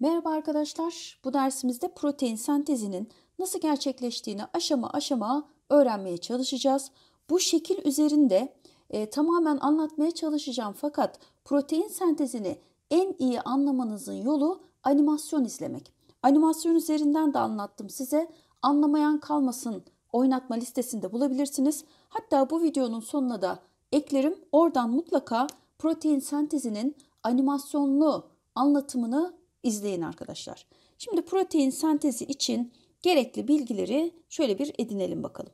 Merhaba arkadaşlar. Bu dersimizde protein sentezinin nasıl gerçekleştiğini aşama aşama öğrenmeye çalışacağız. Bu şekil üzerinde e, tamamen anlatmaya çalışacağım fakat protein sentezini en iyi anlamanızın yolu animasyon izlemek. Animasyon üzerinden de anlattım size. Anlamayan kalmasın oynatma listesinde bulabilirsiniz. Hatta bu videonun sonuna da eklerim. Oradan mutlaka protein sentezinin animasyonlu anlatımını izleyin arkadaşlar. Şimdi protein sentezi için gerekli bilgileri şöyle bir edinelim bakalım.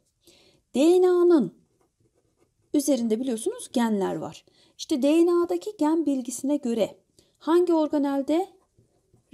DNA'nın üzerinde biliyorsunuz genler var. İşte DNA'daki gen bilgisine göre hangi organelde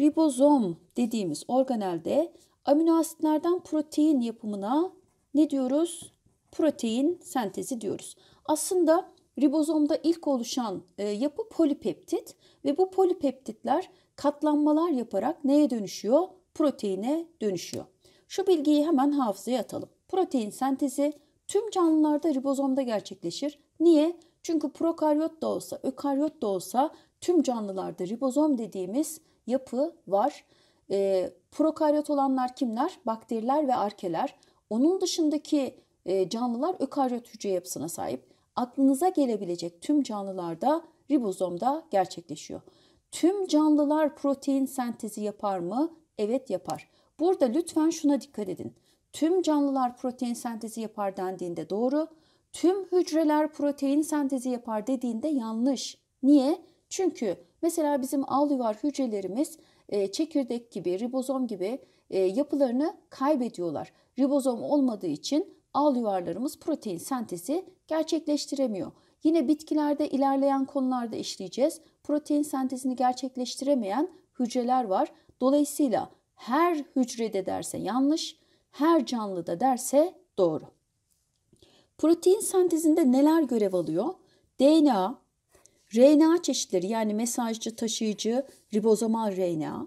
ribozom dediğimiz organelde amino asitlerden protein yapımına ne diyoruz? Protein sentezi diyoruz. Aslında ribozomda ilk oluşan e, yapı polipeptit ve bu polipeptitler katlanmalar yaparak neye dönüşüyor? Proteine dönüşüyor. Şu bilgiyi hemen hafızaya atalım. Protein sentezi tüm canlılarda ribozomda gerçekleşir. Niye? Çünkü prokaryot da olsa, ökaryot da olsa tüm canlılarda ribozom dediğimiz yapı var. E, prokaryot olanlar kimler? Bakteriler ve arkeler. Onun dışındaki e, canlılar ökaryot hücre yapısına sahip aklınıza gelebilecek tüm canlılarda ribozomda gerçekleşiyor. Tüm canlılar protein sentezi yapar mı? Evet yapar. Burada lütfen şuna dikkat edin. Tüm canlılar protein sentezi yapar dendiğinde doğru, tüm hücreler protein sentezi yapar dediğinde yanlış. Niye? Çünkü mesela bizim alüvar hücrelerimiz e, çekirdek gibi, ribozom gibi e, yapılarını kaybediyorlar. Ribozom olmadığı için al yuvarlarımız protein sentezi gerçekleştiremiyor. Yine bitkilerde ilerleyen konularda işleyeceğiz. Protein sentezini gerçekleştiremeyen hücreler var. Dolayısıyla her hücrede derse yanlış, her canlıda derse doğru. Protein sentezinde neler görev alıyor? DNA, RNA çeşitleri yani mesajcı, taşıyıcı, ribozomal RNA,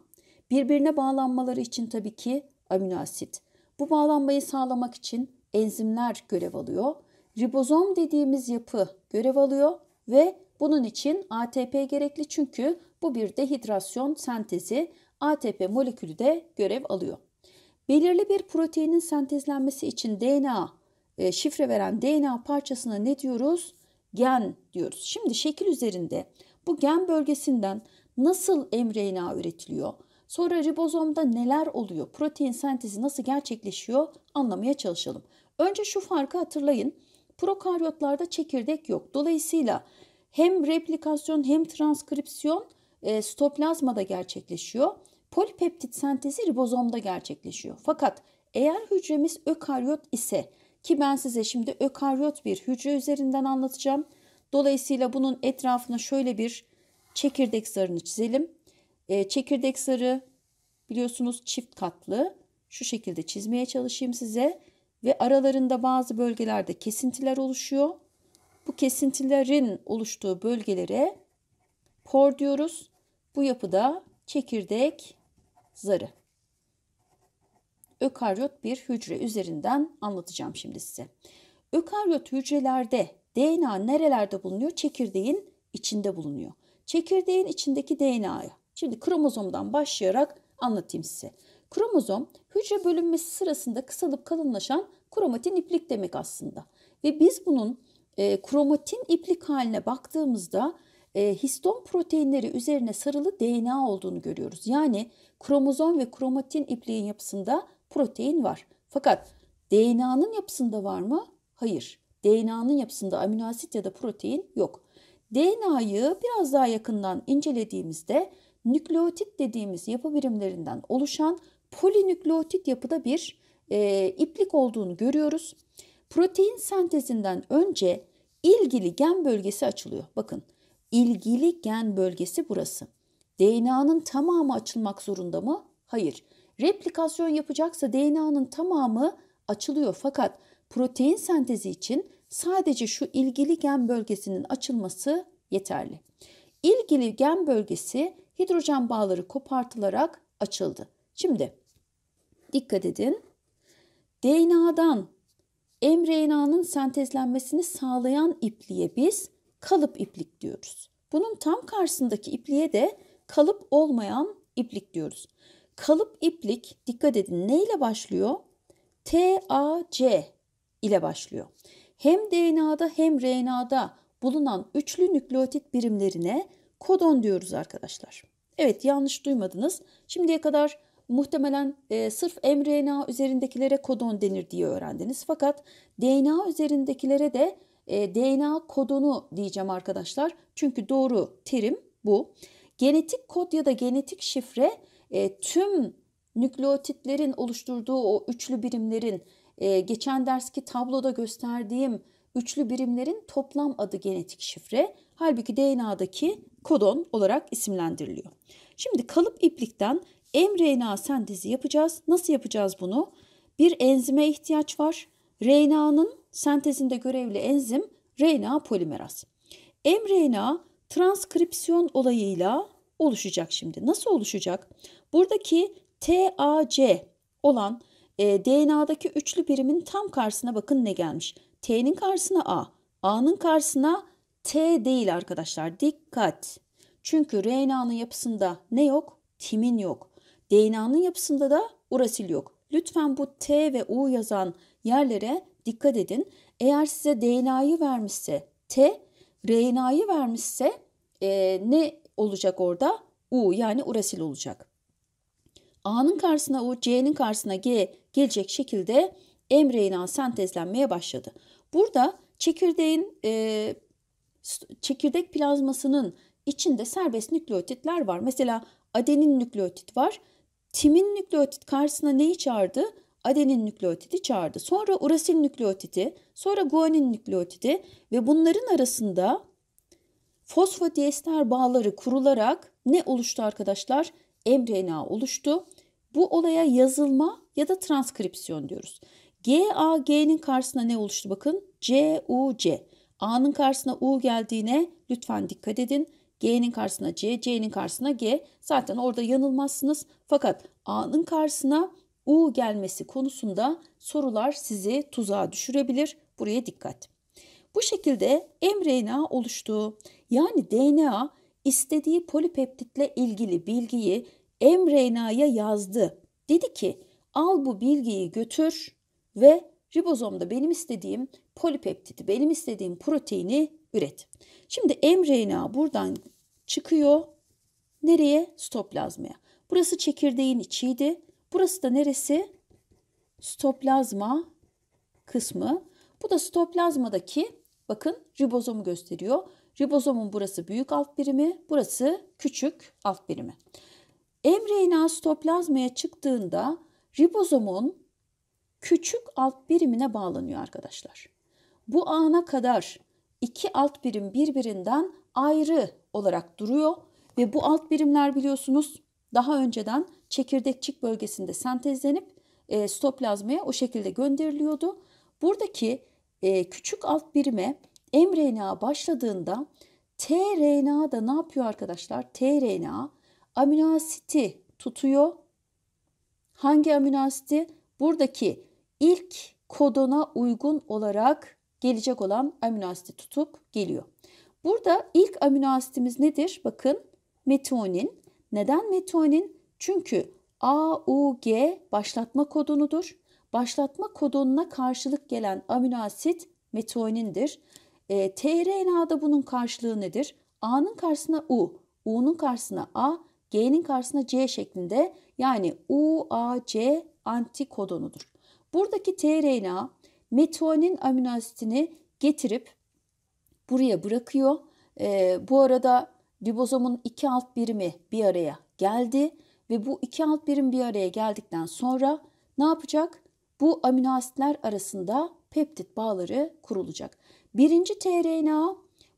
birbirine bağlanmaları için tabii ki amino asit. Bu bağlanmayı sağlamak için enzimler görev alıyor. Ribozom dediğimiz yapı görev alıyor ve bunun için ATP gerekli çünkü bu bir dehidrasyon sentezi ATP molekülü de görev alıyor. Belirli bir proteinin sentezlenmesi için DNA e, şifre veren DNA parçasına ne diyoruz? Gen diyoruz. Şimdi şekil üzerinde bu gen bölgesinden nasıl mRNA üretiliyor? Sonra ribozomda neler oluyor? Protein sentezi nasıl gerçekleşiyor? Anlamaya çalışalım. Önce şu farkı hatırlayın. Prokaryotlarda çekirdek yok. Dolayısıyla hem replikasyon hem transkripsiyon e, sitoplazmada gerçekleşiyor. Polipeptit sentezi ribozomda gerçekleşiyor. Fakat eğer hücremiz ökaryot ise ki ben size şimdi ökaryot bir hücre üzerinden anlatacağım. Dolayısıyla bunun etrafına şöyle bir çekirdek zarını çizelim. E, çekirdek zarı biliyorsunuz çift katlı. Şu şekilde çizmeye çalışayım size ve aralarında bazı bölgelerde kesintiler oluşuyor. Bu kesintilerin oluştuğu bölgelere por diyoruz. Bu yapıda çekirdek zarı. Ökaryot bir hücre üzerinden anlatacağım şimdi size. Ökaryot hücrelerde DNA nerelerde bulunuyor? Çekirdeğin içinde bulunuyor. Çekirdeğin içindeki DNA'yı Şimdi kromozomdan başlayarak anlatayım size. Kromozom hücre bölünmesi sırasında kısalıp kalınlaşan kromatin iplik demek aslında. Ve biz bunun e, kromatin iplik haline baktığımızda e, histon proteinleri üzerine sarılı DNA olduğunu görüyoruz. Yani kromozom ve kromatin ipliğin yapısında protein var. Fakat DNA'nın yapısında var mı? Hayır. DNA'nın yapısında amino asit ya da protein yok. DNA'yı biraz daha yakından incelediğimizde nükleotit dediğimiz yapı birimlerinden oluşan polinükleotit yapıda bir e, iplik olduğunu görüyoruz. Protein sentezinden önce ilgili gen bölgesi açılıyor. Bakın ilgili gen bölgesi burası. DNA'nın tamamı açılmak zorunda mı? Hayır. Replikasyon yapacaksa DNA'nın tamamı açılıyor fakat protein sentezi için sadece şu ilgili gen bölgesinin açılması yeterli. İlgili gen bölgesi hidrojen bağları kopartılarak açıldı. Şimdi dikkat edin. DNA'dan mRNA'nın sentezlenmesini sağlayan ipliğe biz kalıp iplik diyoruz. Bunun tam karşısındaki ipliğe de kalıp olmayan iplik diyoruz. Kalıp iplik dikkat edin neyle başlıyor? TAC ile başlıyor. Hem DNA'da hem RNA'da bulunan üçlü nükleotit birimlerine kodon diyoruz arkadaşlar. Evet yanlış duymadınız. Şimdiye kadar muhtemelen e, sırf mRNA üzerindekilere kodon denir diye öğrendiniz. Fakat DNA üzerindekilere de e, DNA kodonu diyeceğim arkadaşlar. Çünkü doğru terim bu. Genetik kod ya da genetik şifre e, tüm nükleotitlerin oluşturduğu o üçlü birimlerin e, geçen derski tabloda gösterdiğim üçlü birimlerin toplam adı genetik şifre. Halbuki DNA'daki kodon olarak isimlendiriliyor. Şimdi kalıp iplikten mRNA sentezi yapacağız. Nasıl yapacağız bunu? Bir enzime ihtiyaç var. RNA'nın sentezinde görevli enzim RNA polimeraz. mRNA transkripsiyon olayıyla oluşacak şimdi. Nasıl oluşacak? Buradaki TAC olan e, DNA'daki üçlü birimin tam karşısına bakın ne gelmiş. T'nin karşısına A, A'nın karşısına T değil arkadaşlar. Dikkat. Çünkü RNA'nın yapısında ne yok? Timin yok. DNA'nın yapısında da urasil yok. Lütfen bu T ve U yazan yerlere dikkat edin. Eğer size DNA'yı vermişse T, RNA'yı vermişse e, ne olacak orada? U yani urasil olacak. A'nın karşısına U, C'nin karşısına G gelecek şekilde mRNA sentezlenmeye başladı. Burada çekirdeğin e, çekirdek plazmasının içinde serbest nükleotitler var. Mesela adenin nükleotit var. Timin nükleotit karşısına neyi çağırdı? Adenin nükleotidi çağırdı. Sonra urasil nükleotidi, sonra guanin nükleotidi ve bunların arasında fosfodiester bağları kurularak ne oluştu arkadaşlar? mRNA oluştu. Bu olaya yazılma ya da transkripsiyon diyoruz. GAG'nin karşısına ne oluştu bakın? CUC. A'nın karşısına U geldiğine lütfen dikkat edin. G'nin karşısına C, C'nin karşısına G. Zaten orada yanılmazsınız. Fakat A'nın karşısına U gelmesi konusunda sorular sizi tuzağa düşürebilir. Buraya dikkat. Bu şekilde mRNA oluştu. Yani DNA istediği polipeptitle ilgili bilgiyi mRNA'ya yazdı. Dedi ki al bu bilgiyi götür ve ribozomda benim istediğim polipeptiti, benim istediğim proteini üret. Şimdi mRNA buradan çıkıyor. Nereye? Stoplazmaya. Burası çekirdeğin içiydi. Burası da neresi? Stoplazma kısmı. Bu da stoplazmadaki bakın ribozomu gösteriyor. Ribozomun burası büyük alt birimi, burası küçük alt birimi. mRNA stoplazmaya çıktığında ribozomun küçük alt birimine bağlanıyor arkadaşlar. Bu ana kadar iki alt birim birbirinden ayrı olarak duruyor ve bu alt birimler biliyorsunuz daha önceden çekirdekçik bölgesinde sentezlenip e, stoplazmaya o şekilde gönderiliyordu. Buradaki e, küçük alt birime mRNA başladığında tRNA da ne yapıyor arkadaşlar? tRNA amino asiti tutuyor. Hangi amino asiti? Buradaki ilk kodona uygun olarak gelecek olan amino asidi tutup geliyor. Burada ilk amino asitimiz nedir? Bakın metionin. Neden metionin? Çünkü AUG başlatma kodunudur. Başlatma kodonuna karşılık gelen amino asit metonindir. E, tRNA'da bunun karşılığı nedir? A'nın karşısına U, U'nun karşısına A, G'nin karşısına C şeklinde yani UAC antikodonu anti kodonudur. Buradaki tRNA metionin amino asitini getirip buraya bırakıyor. E, bu arada ribozomun iki alt birimi bir araya geldi ve bu iki alt birim bir araya geldikten sonra ne yapacak? Bu amino asitler arasında peptit bağları kurulacak. Birinci tRNA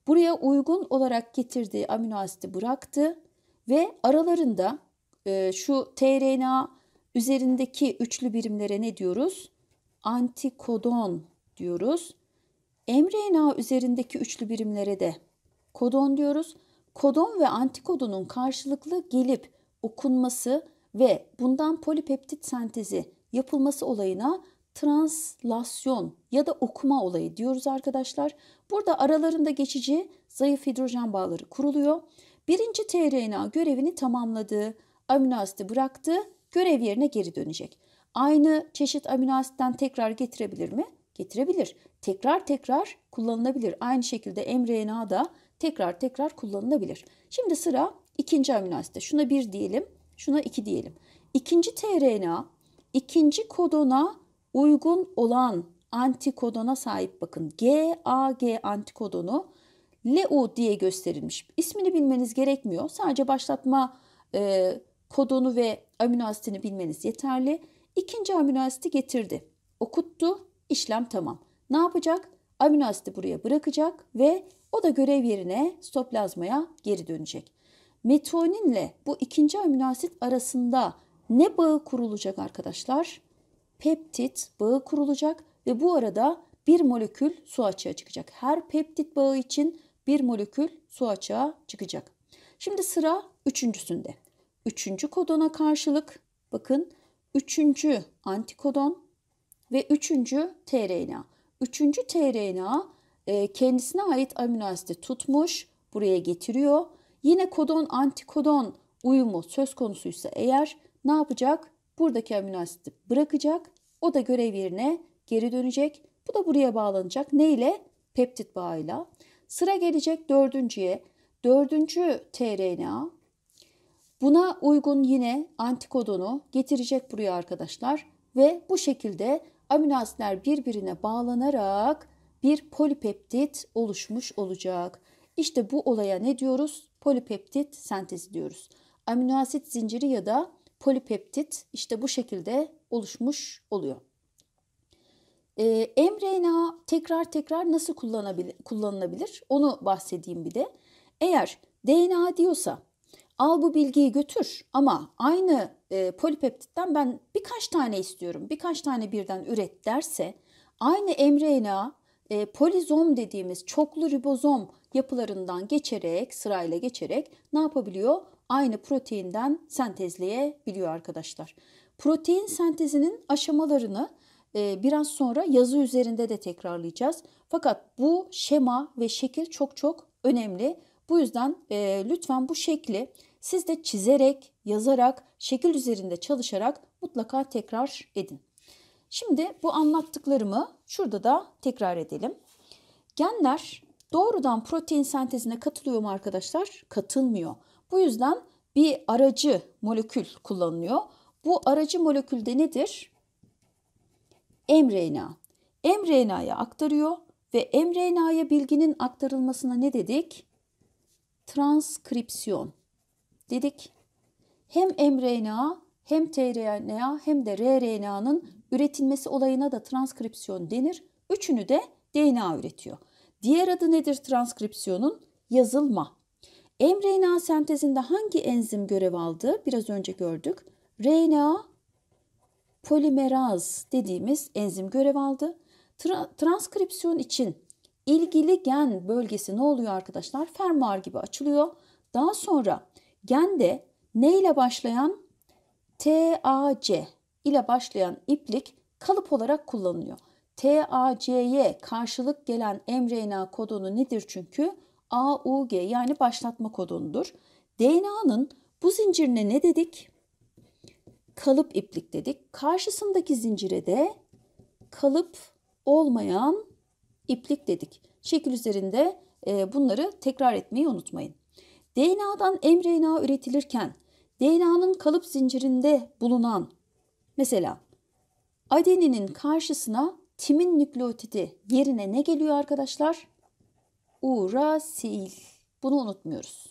buraya uygun olarak getirdiği amino asiti bıraktı ve aralarında e, şu tRNA üzerindeki üçlü birimlere ne diyoruz? antikodon diyoruz. mRNA üzerindeki üçlü birimlere de kodon diyoruz. Kodon ve antikodonun karşılıklı gelip okunması ve bundan polipeptit sentezi yapılması olayına translasyon ya da okuma olayı diyoruz arkadaşlar. Burada aralarında geçici zayıf hidrojen bağları kuruluyor. Birinci tRNA görevini tamamladı, amino asidi bıraktı, görev yerine geri dönecek. Aynı çeşit amino asitten tekrar getirebilir mi? Getirebilir. Tekrar tekrar kullanılabilir. Aynı şekilde mRNA da tekrar tekrar kullanılabilir. Şimdi sıra ikinci amino asite. Şuna bir diyelim, şuna iki diyelim. İkinci tRNA ikinci kodona uygun olan antikodona sahip bakın. GAG antikodonu LEU diye gösterilmiş. İsmini bilmeniz gerekmiyor. Sadece başlatma e, kodonu ve amino asitini bilmeniz yeterli. İkinci amino asiti getirdi. Okuttu. işlem tamam. Ne yapacak? Amino asiti buraya bırakacak ve o da görev yerine stoplazmaya geri dönecek. Metioninle bu ikinci amino asit arasında ne bağı kurulacak arkadaşlar? Peptit bağı kurulacak ve bu arada bir molekül su açığa çıkacak. Her peptit bağı için bir molekül su açığa çıkacak. Şimdi sıra üçüncüsünde. Üçüncü kodona karşılık bakın üçüncü antikodon ve üçüncü tRNA. Üçüncü tRNA e, kendisine ait amino asiti tutmuş, buraya getiriyor. Yine kodon antikodon uyumu söz konusuysa eğer ne yapacak? Buradaki amino asiti bırakacak. O da görev yerine geri dönecek. Bu da buraya bağlanacak. Ne ile? Peptit bağıyla. Sıra gelecek dördüncüye. Dördüncü tRNA Buna uygun yine antikodonu getirecek buraya arkadaşlar ve bu şekilde amino asitler birbirine bağlanarak bir polipeptit oluşmuş olacak. İşte bu olaya ne diyoruz? Polipeptit sentezi diyoruz. Amino asit zinciri ya da polipeptit işte bu şekilde oluşmuş oluyor. Ee, mRNA tekrar tekrar nasıl kullanabilir, kullanılabilir? Onu bahsedeyim bir de. Eğer DNA diyorsa al bu bilgiyi götür ama aynı e, polipeptitten ben birkaç tane istiyorum, birkaç tane birden üret derse aynı mRNA e, polizom dediğimiz çoklu ribozom yapılarından geçerek, sırayla geçerek ne yapabiliyor? Aynı proteinden sentezleyebiliyor arkadaşlar. Protein sentezinin aşamalarını e, biraz sonra yazı üzerinde de tekrarlayacağız. Fakat bu şema ve şekil çok çok önemli. Bu yüzden e, lütfen bu şekli siz de çizerek, yazarak, şekil üzerinde çalışarak mutlaka tekrar edin. Şimdi bu anlattıklarımı şurada da tekrar edelim. Genler doğrudan protein sentezine katılıyor mu arkadaşlar? Katılmıyor. Bu yüzden bir aracı molekül kullanılıyor. Bu aracı molekülde nedir? mRNA. mRNA'ya aktarıyor ve mRNA'ya bilginin aktarılmasına ne dedik? transkripsiyon dedik. Hem mRNA hem tRNA hem de rRNA'nın üretilmesi olayına da transkripsiyon denir. Üçünü de DNA üretiyor. Diğer adı nedir transkripsiyonun? Yazılma. mRNA sentezinde hangi enzim görev aldı? Biraz önce gördük. RNA polimeraz dediğimiz enzim görev aldı. Tra transkripsiyon için ilgili gen bölgesi ne oluyor arkadaşlar? Fermuar gibi açılıyor. Daha sonra gende ne ile başlayan? TAC ile başlayan iplik kalıp olarak kullanılıyor. TAC'ye karşılık gelen mRNA kodonu nedir çünkü? AUG yani başlatma kodonudur. DNA'nın bu zincirine ne dedik? Kalıp iplik dedik. Karşısındaki zincire de kalıp olmayan iplik dedik. Şekil üzerinde e, bunları tekrar etmeyi unutmayın. DNA'dan mRNA üretilirken DNA'nın kalıp zincirinde bulunan mesela adeninin karşısına timin nükleotidi yerine ne geliyor arkadaşlar? Urasil. Bunu unutmuyoruz.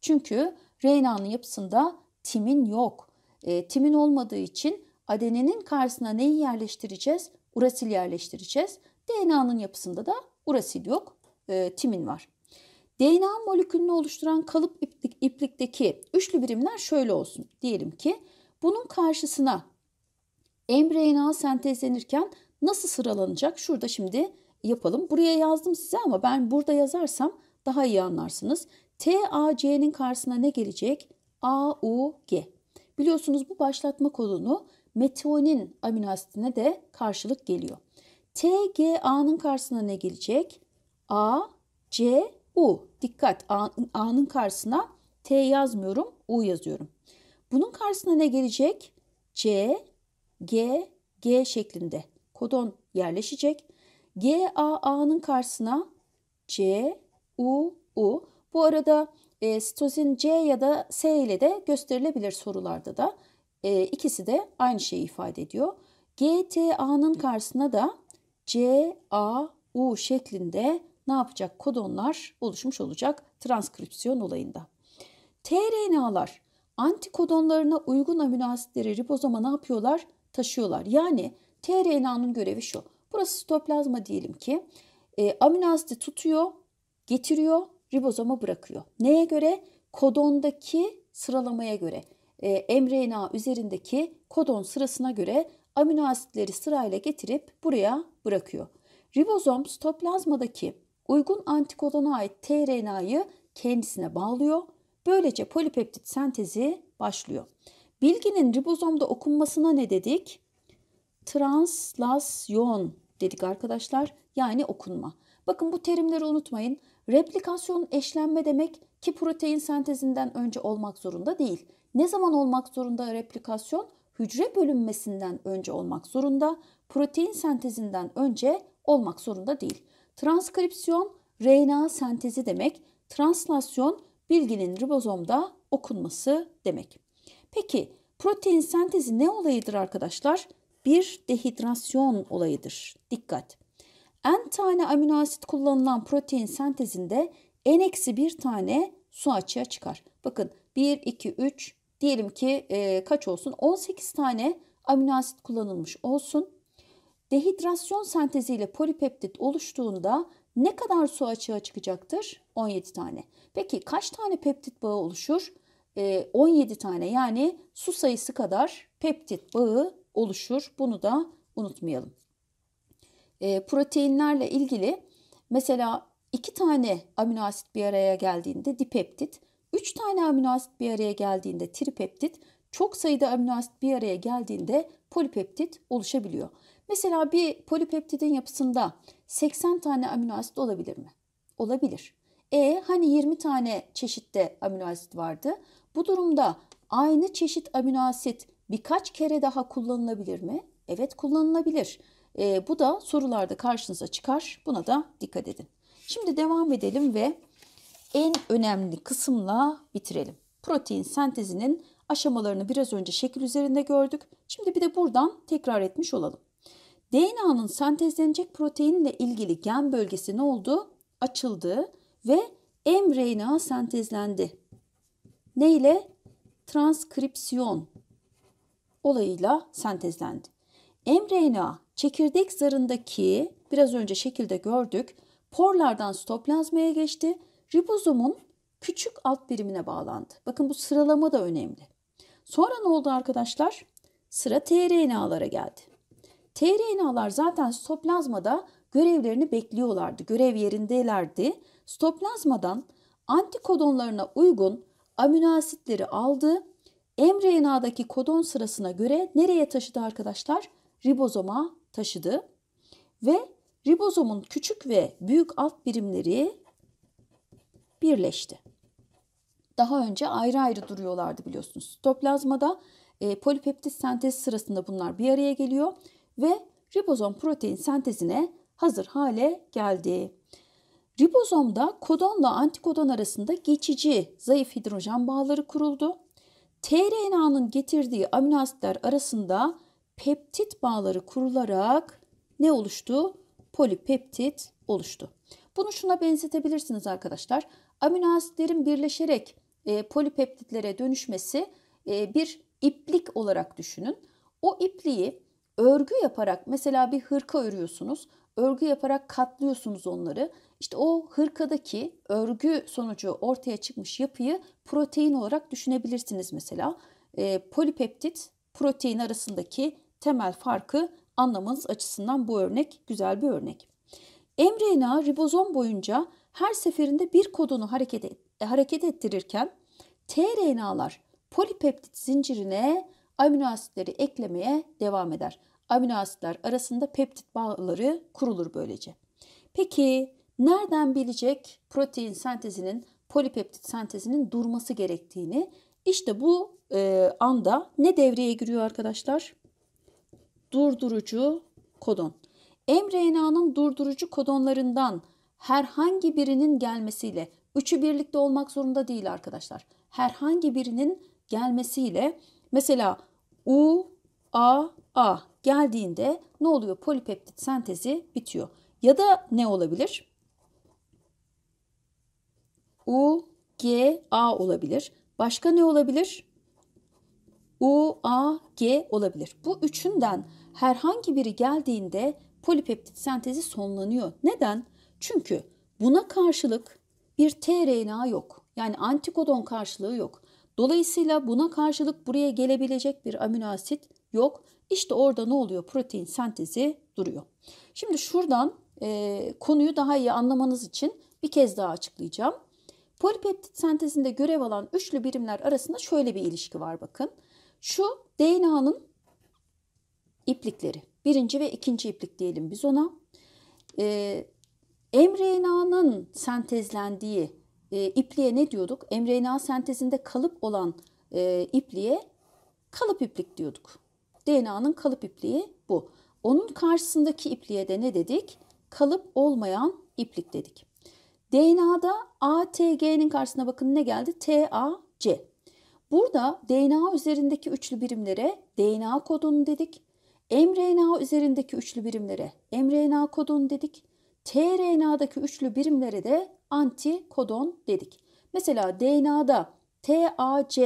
Çünkü RNA'nın yapısında timin yok. E, timin olmadığı için adeninin karşısına neyi yerleştireceğiz? Urasil yerleştireceğiz. DNA'nın yapısında da urasil yok, e, timin var. DNA molekülünü oluşturan kalıp iplik, iplikteki üçlü birimler şöyle olsun. Diyelim ki bunun karşısına mRNA sentezlenirken nasıl sıralanacak? Şurada şimdi yapalım. Buraya yazdım size ama ben burada yazarsam daha iyi anlarsınız. TAC'nin karşısına ne gelecek? AUG. Biliyorsunuz bu başlatma kolonu metionin amino de karşılık geliyor. TGA'nın karşısına ne gelecek? A, C, U. Dikkat A'nın karşısına T yazmıyorum, U yazıyorum. Bunun karşısına ne gelecek? C, G, G şeklinde kodon yerleşecek. G, A, A'nın karşısına C, U, U. Bu arada e, sitozin C ya da S ile de gösterilebilir sorularda da. E, ikisi de aynı şeyi ifade ediyor. G, T, A'nın karşısına da C, A, U şeklinde ne yapacak? Kodonlar oluşmuş olacak transkripsiyon olayında. tRNA'lar antikodonlarına uygun amino asitleri ribozoma ne yapıyorlar? Taşıyorlar. Yani tRNA'nın görevi şu. Burası sitoplazma diyelim ki e, amino asiti tutuyor, getiriyor, ribozoma bırakıyor. Neye göre? Kodondaki sıralamaya göre. E, mRNA üzerindeki kodon sırasına göre amino asitleri sırayla getirip buraya bırakıyor. Ribozom sitoplazmadaki uygun antikodona ait tRNA'yı kendisine bağlıyor. Böylece polipeptit sentezi başlıyor. Bilginin ribozomda okunmasına ne dedik? Translasyon dedik arkadaşlar. Yani okunma. Bakın bu terimleri unutmayın. Replikasyon eşlenme demek ki protein sentezinden önce olmak zorunda değil. Ne zaman olmak zorunda replikasyon? Hücre bölünmesinden önce olmak zorunda protein sentezinden önce olmak zorunda değil. Transkripsiyon RNA sentezi demek, translasyon bilginin ribozomda okunması demek. Peki protein sentezi ne olayıdır arkadaşlar? Bir dehidrasyon olayıdır. Dikkat! En tane amino asit kullanılan protein sentezinde n eksi bir tane su açığa çıkar. Bakın 1, 2, 3 diyelim ki e, kaç olsun? 18 tane amino asit kullanılmış olsun. Dehidrasyon senteziyle polipeptit oluştuğunda ne kadar su açığa çıkacaktır? 17 tane. Peki kaç tane peptit bağı oluşur? 17 ee, tane yani su sayısı kadar peptit bağı oluşur. Bunu da unutmayalım. Ee, proteinlerle ilgili mesela 2 tane amino asit bir araya geldiğinde dipeptit, 3 tane amino asit bir araya geldiğinde tripeptit, çok sayıda amino asit bir araya geldiğinde polipeptit oluşabiliyor. Mesela bir polipeptidin yapısında 80 tane amino asit olabilir mi? Olabilir. E hani 20 tane çeşitte amino asit vardı. Bu durumda aynı çeşit amino asit birkaç kere daha kullanılabilir mi? Evet kullanılabilir. E, bu da sorularda karşınıza çıkar. Buna da dikkat edin. Şimdi devam edelim ve en önemli kısımla bitirelim. Protein sentezinin aşamalarını biraz önce şekil üzerinde gördük. Şimdi bir de buradan tekrar etmiş olalım. DNA'nın sentezlenecek proteinle ilgili gen bölgesi ne oldu? Açıldı ve mRNA sentezlendi. Ne ile? Transkripsiyon olayıyla sentezlendi. mRNA çekirdek zarındaki biraz önce şekilde gördük porlardan stoplazmaya geçti. Ribozomun küçük alt birimine bağlandı. Bakın bu sıralama da önemli. Sonra ne oldu arkadaşlar? Sıra tRNA'lara geldi tRNA'lar zaten stoplazmada görevlerini bekliyorlardı. Görev yerindelerdi. Stoplazmadan antikodonlarına uygun amino asitleri aldı. mRNA'daki kodon sırasına göre nereye taşıdı arkadaşlar? Ribozoma taşıdı. Ve ribozomun küçük ve büyük alt birimleri birleşti. Daha önce ayrı ayrı duruyorlardı biliyorsunuz. Stoplazmada e, polipeptit sentezi sırasında bunlar bir araya geliyor ve ribozom protein sentezine hazır hale geldi. Ribozomda kodonla antikodon arasında geçici zayıf hidrojen bağları kuruldu. tRNA'nın getirdiği amino asitler arasında peptit bağları kurularak ne oluştu? Polipeptit oluştu. Bunu şuna benzetebilirsiniz arkadaşlar. Amino asitlerin birleşerek e, polipeptitlere dönüşmesi e, bir iplik olarak düşünün. O ipliği örgü yaparak mesela bir hırka örüyorsunuz. Örgü yaparak katlıyorsunuz onları. İşte o hırkadaki örgü sonucu ortaya çıkmış yapıyı protein olarak düşünebilirsiniz mesela. E, polipeptit protein arasındaki temel farkı anlamanız açısından bu örnek güzel bir örnek. mRNA ribozom boyunca her seferinde bir kodonu hareket, et, hareket ettirirken tRNA'lar polipeptit zincirine amino asitleri eklemeye devam eder amino asitler arasında peptit bağları kurulur böylece. Peki nereden bilecek protein sentezinin, polipeptit sentezinin durması gerektiğini? İşte bu e, anda ne devreye giriyor arkadaşlar? Durdurucu kodon. mRNA'nın durdurucu kodonlarından herhangi birinin gelmesiyle, üçü birlikte olmak zorunda değil arkadaşlar. Herhangi birinin gelmesiyle mesela U, A, A geldiğinde ne oluyor? Polipeptit sentezi bitiyor. Ya da ne olabilir? UGA olabilir. Başka ne olabilir? UAG olabilir. Bu üçünden herhangi biri geldiğinde polipeptit sentezi sonlanıyor. Neden? Çünkü buna karşılık bir tRNA yok. Yani antikodon karşılığı yok. Dolayısıyla buna karşılık buraya gelebilecek bir amino asit yok. İşte orada ne oluyor? Protein sentezi duruyor. Şimdi şuradan e, konuyu daha iyi anlamanız için bir kez daha açıklayacağım. Polipeptit sentezinde görev alan üçlü birimler arasında şöyle bir ilişki var bakın. Şu DNA'nın iplikleri. Birinci ve ikinci iplik diyelim biz ona. Ee, mRNA'nın sentezlendiği e, ipliğe ne diyorduk? mRNA sentezinde kalıp olan e, ipliğe kalıp iplik diyorduk. DNA'nın kalıp ipliği bu. Onun karşısındaki ipliğe de ne dedik? Kalıp olmayan iplik dedik. DNA'da ATG'nin karşısına bakın ne geldi? TAC. Burada DNA üzerindeki üçlü birimlere DNA kodonu dedik. mRNA üzerindeki üçlü birimlere mRNA kodonu dedik. tRNA'daki üçlü birimlere de antikodon dedik. Mesela DNA'da TAC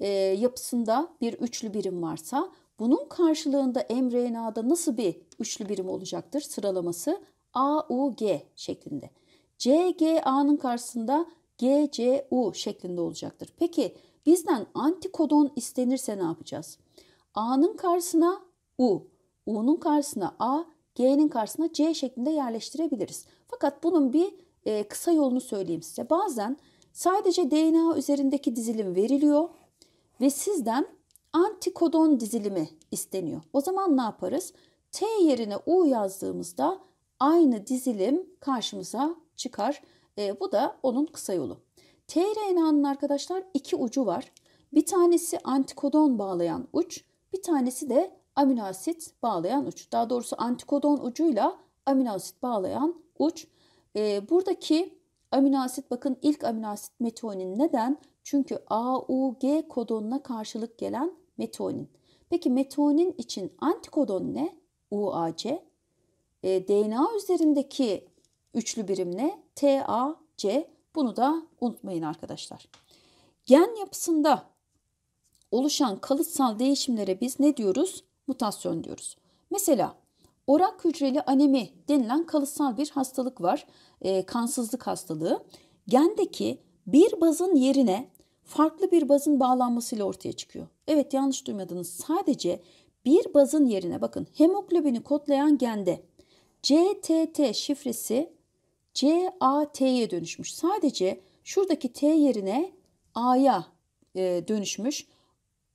e, yapısında bir üçlü birim varsa bunun karşılığında mRNA'da nasıl bir üçlü birim olacaktır sıralaması? AUG şeklinde. CGA'nın karşısında GCU şeklinde olacaktır. Peki bizden antikodon istenirse ne yapacağız? A'nın karşısına U, U'nun karşısına A, G'nin karşısına C şeklinde yerleştirebiliriz. Fakat bunun bir e, kısa yolunu söyleyeyim size. Bazen sadece DNA üzerindeki dizilim veriliyor ve sizden antikodon dizilimi isteniyor. O zaman ne yaparız? T yerine U yazdığımızda aynı dizilim karşımıza çıkar. E, bu da onun kısa yolu. tRNA'nın arkadaşlar iki ucu var. Bir tanesi antikodon bağlayan uç, bir tanesi de amino asit bağlayan uç. Daha doğrusu antikodon ucuyla amino asit bağlayan uç. E, buradaki amino asit bakın ilk amino asit metionin neden? Çünkü AUG kodonuna karşılık gelen metonin. Peki metonin için antikodon ne? UAC. E, DNA üzerindeki üçlü birim ne? TAC. Bunu da unutmayın arkadaşlar. Gen yapısında oluşan kalıtsal değişimlere biz ne diyoruz? Mutasyon diyoruz. Mesela orak hücreli anemi denilen kalıtsal bir hastalık var. E, kansızlık hastalığı. Gendeki bir bazın yerine farklı bir bazın bağlanmasıyla ortaya çıkıyor. Evet yanlış duymadınız. Sadece bir bazın yerine bakın hemoglobini kodlayan gende CTT şifresi CAT'ye dönüşmüş. Sadece şuradaki T yerine A'ya e, dönüşmüş.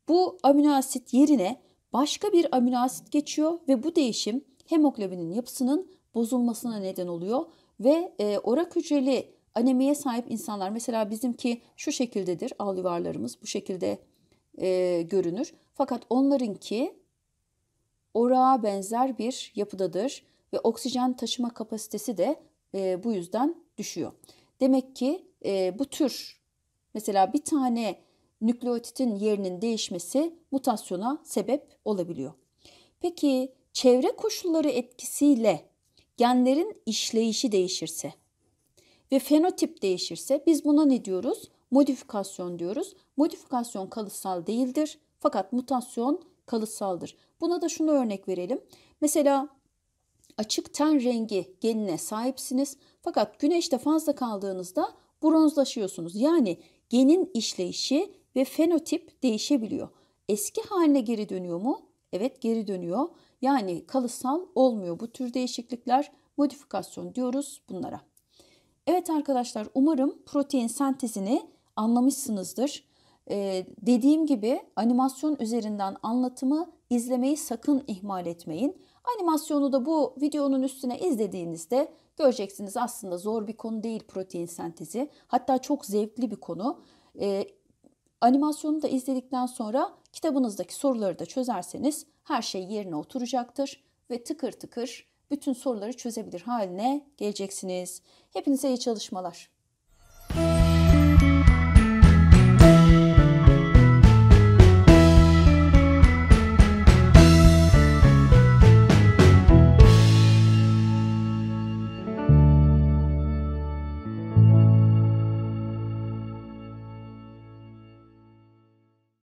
Bu amino asit yerine başka bir amino asit geçiyor ve bu değişim hemoglobinin yapısının bozulmasına neden oluyor ve e, orak hücreli anemiye sahip insanlar mesela bizimki şu şekildedir al yuvarlarımız bu şekilde e, görünür. Fakat onlarınki orağa benzer bir yapıdadır ve oksijen taşıma kapasitesi de e, bu yüzden düşüyor. Demek ki e, bu tür mesela bir tane nükleotitin yerinin değişmesi mutasyona sebep olabiliyor. Peki çevre koşulları etkisiyle genlerin işleyişi değişirse ve fenotip değişirse biz buna ne diyoruz? Modifikasyon diyoruz. Modifikasyon kalıtsal değildir fakat mutasyon kalıtsaldır. Buna da şunu örnek verelim. Mesela açık ten rengi genine sahipsiniz fakat güneşte fazla kaldığınızda bronzlaşıyorsunuz. Yani genin işleyişi ve fenotip değişebiliyor. Eski haline geri dönüyor mu? Evet geri dönüyor. Yani kalıtsal olmuyor bu tür değişiklikler. Modifikasyon diyoruz bunlara. Evet arkadaşlar umarım protein sentezini anlamışsınızdır. Ee, dediğim gibi animasyon üzerinden anlatımı izlemeyi sakın ihmal etmeyin. Animasyonu da bu videonun üstüne izlediğinizde göreceksiniz aslında zor bir konu değil protein sentezi. Hatta çok zevkli bir konu. Ee, animasyonu da izledikten sonra kitabınızdaki soruları da çözerseniz her şey yerine oturacaktır ve tıkır tıkır bütün soruları çözebilir haline geleceksiniz. Hepinize iyi çalışmalar.